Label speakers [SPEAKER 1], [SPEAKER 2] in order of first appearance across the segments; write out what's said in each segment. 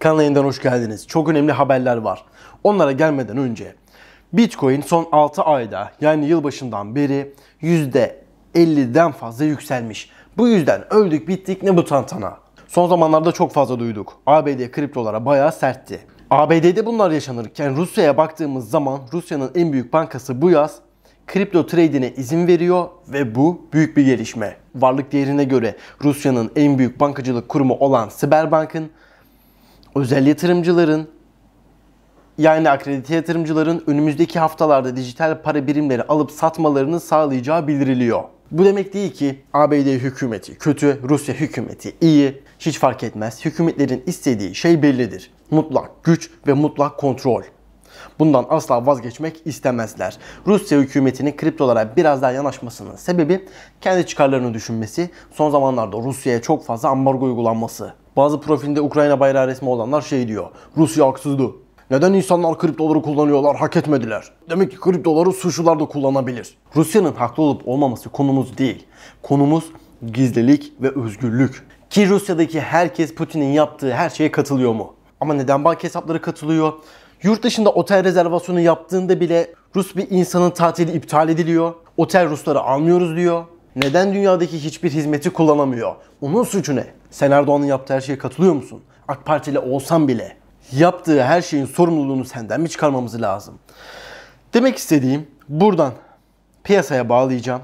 [SPEAKER 1] Kanal yeniden hoş geldiniz. Çok önemli haberler var. Onlara gelmeden önce Bitcoin son 6 ayda yani yılbaşından beri %50'den fazla yükselmiş. Bu yüzden öldük bittik ne bu tantana. Son zamanlarda çok fazla duyduk. ABD kriptolara bayağı sertti. ABD'de bunlar yaşanırken Rusya'ya baktığımız zaman Rusya'nın en büyük bankası bu yaz kripto trade'ine izin veriyor ve bu büyük bir gelişme. Varlık değerine göre Rusya'nın en büyük bankacılık kurumu olan Sberbank'ın özel yatırımcıların yani akredite yatırımcıların önümüzdeki haftalarda dijital para birimleri alıp satmalarını sağlayacağı bildiriliyor. Bu demek değil ki ABD hükümeti kötü, Rusya hükümeti iyi, hiç fark etmez. Hükümetlerin istediği şey bellidir. Mutlak güç ve mutlak kontrol. Bundan asla vazgeçmek istemezler. Rusya hükümetinin kriptolara biraz daha yanaşmasının sebebi kendi çıkarlarını düşünmesi, son zamanlarda Rusya'ya çok fazla ambargo uygulanması. Bazı profilinde Ukrayna bayrağı resmi olanlar şey diyor. Rusya haksızdı. Neden insanlar kriptoları kullanıyorlar, hak etmediler? Demek ki kriptoları suçlular da kullanabilir. Rusya'nın haklı olup olmaması konumuz değil. Konumuz gizlilik ve özgürlük. Ki Rusya'daki herkes Putin'in yaptığı her şeye katılıyor mu? Ama neden banka hesapları katılıyor? Yurt dışında otel rezervasyonu yaptığında bile Rus bir insanın tatili iptal ediliyor. Otel Rusları almıyoruz diyor. Neden dünyadaki hiçbir hizmeti kullanamıyor? Onun suçu ne? Sen Erdoğan'ın yaptığı her şeye katılıyor musun? AK Partili olsan bile yaptığı her şeyin sorumluluğunu senden mi çıkarmamız lazım? Demek istediğim buradan piyasaya bağlayacağım.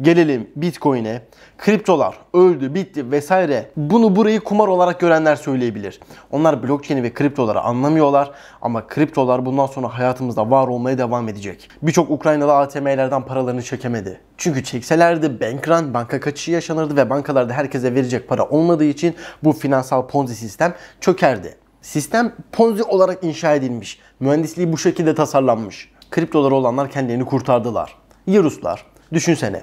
[SPEAKER 1] Gelelim Bitcoin'e. Kriptolar öldü, bitti vesaire. Bunu burayı kumar olarak görenler söyleyebilir. Onlar blockchain'i ve kriptoları anlamıyorlar ama kriptolar bundan sonra hayatımızda var olmaya devam edecek. Birçok Ukraynalı ATM'lerden paralarını çekemedi. Çünkü çekselerdi bankran, banka kaçışı yaşanırdı ve bankalarda herkese verecek para olmadığı için bu finansal ponzi sistem çökerdi. Sistem ponzi olarak inşa edilmiş. Mühendisliği bu şekilde tasarlanmış. Kriptoları olanlar kendilerini kurtardılar. Ya Düşünsene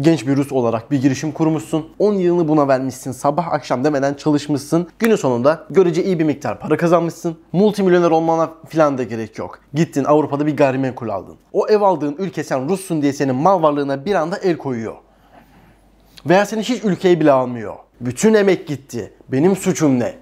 [SPEAKER 1] genç bir Rus olarak bir girişim kurmuşsun. 10 yılını buna vermişsin. Sabah akşam demeden çalışmışsın. Günün sonunda görece iyi bir miktar para kazanmışsın. Multimilyoner olmana filan da gerek yok. Gittin Avrupa'da bir gayrimenkul aldın. O ev aldığın ülke sen Rus'sun diye senin mal varlığına bir anda el koyuyor. Veya seni hiç ülkeye bile almıyor. Bütün emek gitti. Benim suçum ne?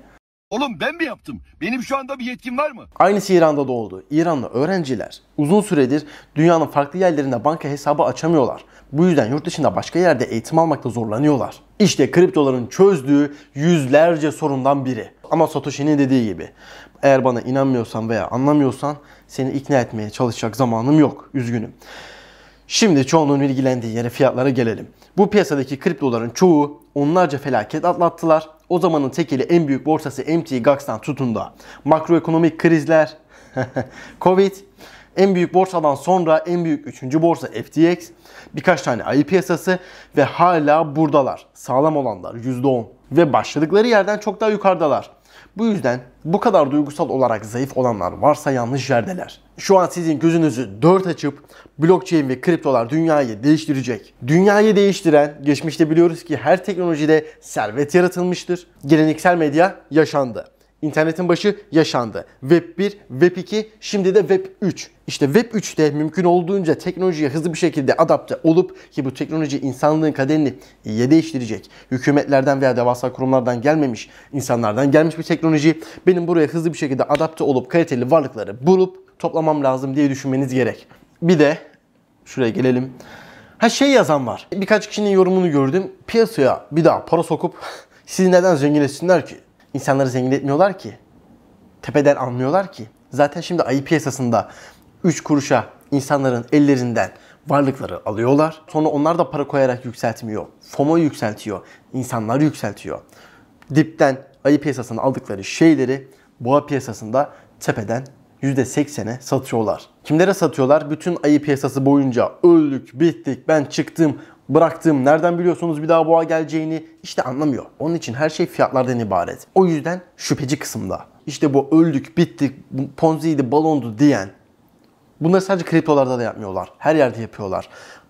[SPEAKER 1] Oğlum ben mi yaptım? Benim şu anda bir yetkim var mı? Aynısı şey İran'da da oldu. İranlı öğrenciler uzun süredir dünyanın farklı yerlerinde banka hesabı açamıyorlar. Bu yüzden yurt dışında başka yerde eğitim almakta zorlanıyorlar. İşte kriptoların çözdüğü yüzlerce sorundan biri. Ama Satoshi'nin dediği gibi eğer bana inanmıyorsan veya anlamıyorsan seni ikna etmeye çalışacak zamanım yok. Üzgünüm. Şimdi çoğunun ilgilendiği yere fiyatlara gelelim. Bu piyasadaki kriptoların çoğu onlarca felaket atlattılar o zamanın tekeli en büyük borsası MT Gax'tan tutun da makroekonomik krizler, Covid, en büyük borsadan sonra en büyük üçüncü borsa FTX, birkaç tane ayı piyasası ve hala buradalar. Sağlam olanlar %10 ve başladıkları yerden çok daha yukarıdalar. Bu yüzden bu kadar duygusal olarak zayıf olanlar varsa yanlış yerdeler. Şu an sizin gözünüzü dört açıp blockchain ve kriptolar dünyayı değiştirecek. Dünyayı değiştiren geçmişte biliyoruz ki her teknolojide servet yaratılmıştır. Geleneksel medya yaşandı. İnternetin başı yaşandı. Web 1, Web 2, şimdi de Web 3. İşte Web 3'te mümkün olduğunca teknolojiye hızlı bir şekilde adapte olup ki bu teknoloji insanlığın kaderini iyiye değiştirecek. Hükümetlerden veya devasa kurumlardan gelmemiş, insanlardan gelmiş bir teknoloji. Benim buraya hızlı bir şekilde adapte olup kaliteli varlıkları bulup toplamam lazım diye düşünmeniz gerek. Bir de şuraya gelelim. Ha şey yazan var. Birkaç kişinin yorumunu gördüm. Piyasaya bir daha para sokup sizi neden zengin etsinler ki? insanları zengin etmiyorlar ki. Tepeden almıyorlar ki. Zaten şimdi ayı piyasasında 3 kuruşa insanların ellerinden varlıkları alıyorlar. Sonra onlar da para koyarak yükseltmiyor. FOMO yükseltiyor. İnsanlar yükseltiyor. Dipten ayı piyasasında aldıkları şeyleri boğa piyasasında tepeden %80'e satıyorlar. Kimlere satıyorlar? Bütün ayı piyasası boyunca öldük, bittik, ben çıktım, bıraktığım, nereden biliyorsunuz bir daha boğa geleceğini işte anlamıyor. Onun için her şey fiyatlardan ibaret. O yüzden şüpheci kısımda. İşte bu öldük, bittik, ponziydi, balondu diyen. Bunları sadece kriptolarda da yapmıyorlar. Her yerde yapıyorlar.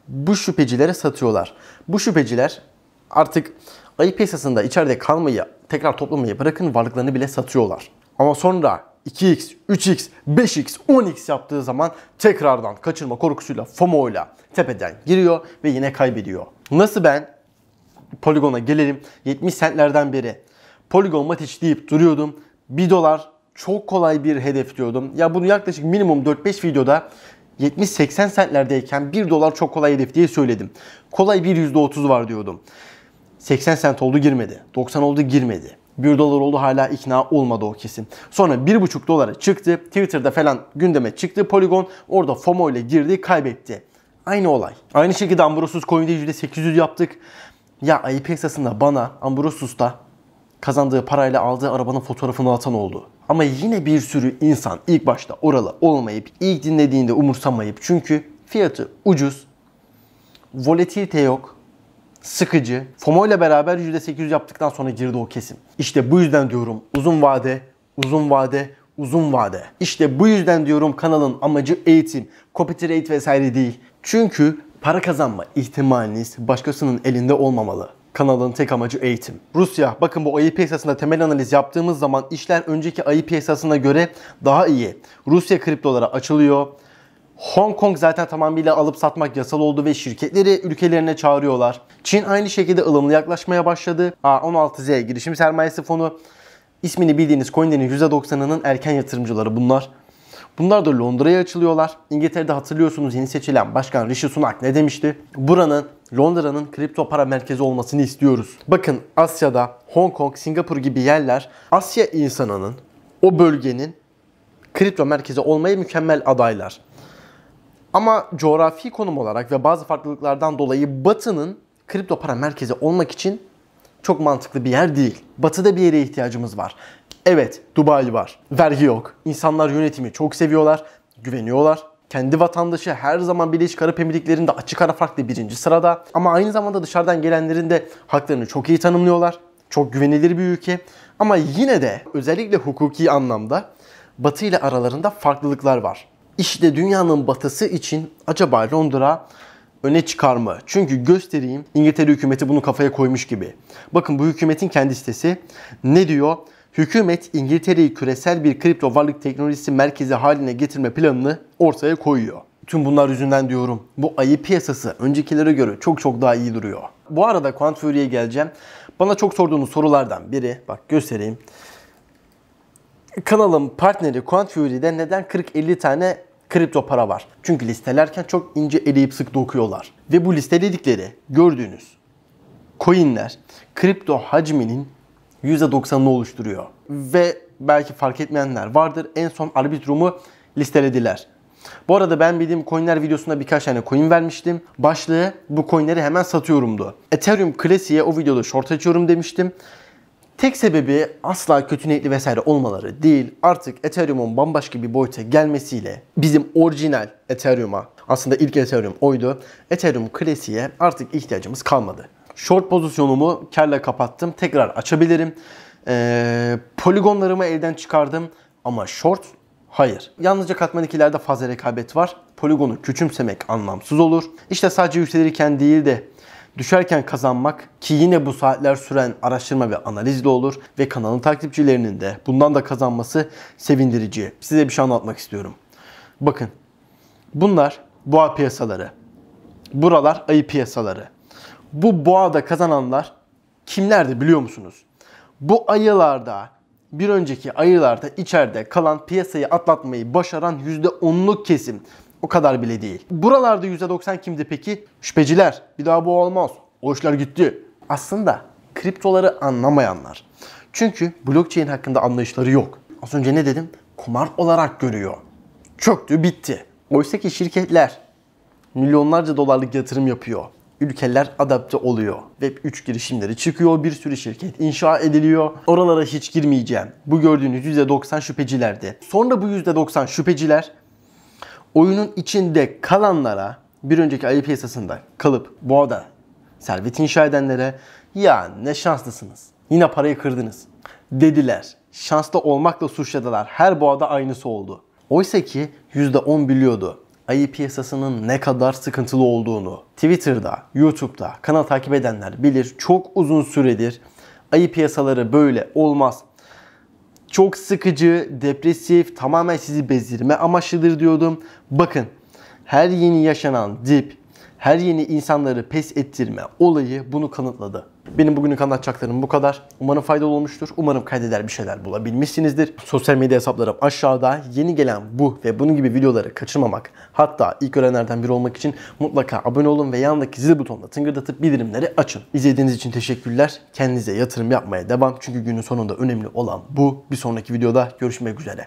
[SPEAKER 1] Bu şüphecilere satıyorlar. Bu şüpheciler artık ayı piyasasında içeride kalmayı, tekrar toplamayı bırakın varlıklarını bile satıyorlar. Ama sonra 2x, 3x, 5x, 10x yaptığı zaman tekrardan kaçırma korkusuyla FOMO'yla tepeden giriyor ve yine kaybediyor. Nasıl ben poligona gelelim 70 centlerden beri poligon Matic deyip duruyordum. 1 dolar çok kolay bir hedef diyordum. Ya bunu yaklaşık minimum 4-5 videoda 70-80 centlerdeyken 1 dolar çok kolay hedef diye söyledim. Kolay bir %30 var diyordum. 80 cent oldu girmedi. 90 oldu girmedi. 1 dolar oldu hala ikna olmadı o kesin. Sonra 1,5 dolara çıktı. Twitter'da falan gündeme çıktı. Polygon orada FOMO ile girdi kaybetti. Aynı olay. Aynı şekilde Ambrosius Coin'de %800 yaptık. Ya ayıp esasında bana Ambrosus'ta kazandığı parayla aldığı arabanın fotoğrafını atan oldu. Ama yine bir sürü insan ilk başta oralı olmayıp, ilk dinlediğinde umursamayıp çünkü fiyatı ucuz, volatilite yok, sıkıcı. FOMO ile beraber %800 yaptıktan sonra girdi o kesim. İşte bu yüzden diyorum uzun vade, uzun vade, uzun vade. İşte bu yüzden diyorum kanalın amacı eğitim, copy trade vesaire değil. Çünkü para kazanma ihtimaliniz başkasının elinde olmamalı. Kanalın tek amacı eğitim. Rusya, bakın bu ayı piyasasında temel analiz yaptığımız zaman işler önceki ayı piyasasına göre daha iyi. Rusya kriptolara açılıyor. Hong Kong zaten tamamıyla alıp satmak yasal oldu ve şirketleri ülkelerine çağırıyorlar. Çin aynı şekilde ılımlı yaklaşmaya başladı. A16Z girişim sermayesi fonu ismini bildiğiniz coinlerin %90'ının erken yatırımcıları bunlar. Bunlar da Londra'ya açılıyorlar. İngiltere'de hatırlıyorsunuz yeni seçilen başkan Rishi Sunak ne demişti? Buranın Londra'nın kripto para merkezi olmasını istiyoruz. Bakın Asya'da Hong Kong, Singapur gibi yerler Asya insanının o bölgenin kripto merkezi olmaya mükemmel adaylar. Ama coğrafi konum olarak ve bazı farklılıklardan dolayı Batı'nın kripto para merkezi olmak için çok mantıklı bir yer değil. Batı'da bir yere ihtiyacımız var. Evet, Dubai var. Vergi yok. İnsanlar yönetimi çok seviyorlar, güveniyorlar. Kendi vatandaşı her zaman Birleşik Arap Emirlikleri'nde açık ara farklı birinci sırada. Ama aynı zamanda dışarıdan gelenlerin de haklarını çok iyi tanımlıyorlar. Çok güvenilir bir ülke. Ama yine de özellikle hukuki anlamda Batı ile aralarında farklılıklar var. İşte dünyanın batısı için acaba Londra öne çıkar mı? Çünkü göstereyim İngiltere hükümeti bunu kafaya koymuş gibi. Bakın bu hükümetin kendi sitesi ne diyor? Hükümet İngiltere'yi küresel bir kripto varlık teknolojisi merkezi haline getirme planını ortaya koyuyor. Tüm bunlar yüzünden diyorum. Bu ayı piyasası öncekilere göre çok çok daha iyi duruyor. Bu arada Quant geleceğim. Bana çok sorduğunuz sorulardan biri, bak göstereyim kanalın partneri Quantfury'de neden 40-50 tane kripto para var? Çünkü listelerken çok ince eleyip sık dokuyorlar. Ve bu listeledikleri gördüğünüz coinler kripto hacminin %90'ını oluşturuyor. Ve belki fark etmeyenler vardır. En son Arbitrum'u listelediler. Bu arada ben bildiğim coinler videosunda birkaç tane coin vermiştim. Başlığı bu coinleri hemen satıyorumdu. Ethereum Classic'e o videoda short açıyorum demiştim. Tek sebebi asla kötü niyetli vesaire olmaları değil. Artık Ethereum'un bambaşka bir boyuta gelmesiyle bizim orijinal Ethereum'a aslında ilk Ethereum oydu. Ethereum klasiğe artık ihtiyacımız kalmadı. Short pozisyonumu kerle kapattım. Tekrar açabilirim. Ee, poligonlarımı elden çıkardım ama short hayır. Yalnızca katman ikilerde fazla rekabet var. Poligonu küçümsemek anlamsız olur. İşte sadece yükselirken değil de düşerken kazanmak ki yine bu saatler süren araştırma ve analizle olur ve kanalın takipçilerinin de bundan da kazanması sevindirici. Size bir şey anlatmak istiyorum. Bakın bunlar boğa piyasaları. Buralar ayı piyasaları. Bu boğada kazananlar kimlerdi biliyor musunuz? Bu ayılarda bir önceki ayılarda içeride kalan piyasayı atlatmayı başaran %10'luk kesim o kadar bile değil. Buralarda %90 kimdi peki? Şüpheciler. Bir daha bu olmaz. O işler gitti. Aslında kriptoları anlamayanlar. Çünkü blockchain hakkında anlayışları yok. Az önce ne dedim? Kumar olarak görüyor. Çöktü bitti. Oysa ki şirketler milyonlarca dolarlık yatırım yapıyor. Ülkeler adapte oluyor. Web 3 girişimleri çıkıyor. Bir sürü şirket inşa ediliyor. Oralara hiç girmeyeceğim. Bu gördüğünüz %90 şüphecilerdi. Sonra bu %90 şüpheciler oyunun içinde kalanlara bir önceki ayı piyasasında kalıp boğada servet inşa edenlere ya ne şanslısınız. Yine parayı kırdınız. Dediler. Şanslı olmakla suçladılar. Her boğada aynısı oldu. Oysa ki %10 biliyordu ayı piyasasının ne kadar sıkıntılı olduğunu. Twitter'da, YouTube'da kanal takip edenler bilir çok uzun süredir ayı piyasaları böyle olmaz çok sıkıcı, depresif, tamamen sizi bezdirme amaçlıdır diyordum. Bakın her yeni yaşanan dip, her yeni insanları pes ettirme olayı bunu kanıtladı. Benim bugünlük anlatacaklarım bu kadar. Umarım faydalı olmuştur. Umarım kaydeder bir şeyler bulabilmişsinizdir. Sosyal medya hesaplarım aşağıda. Yeni gelen bu ve bunun gibi videoları kaçırmamak, hatta ilk öğrenenlerden biri olmak için mutlaka abone olun ve yanındaki zil butonuna tıngırdatıp bildirimleri açın. İzlediğiniz için teşekkürler. Kendinize yatırım yapmaya devam. Çünkü günün sonunda önemli olan bu. Bir sonraki videoda görüşmek üzere.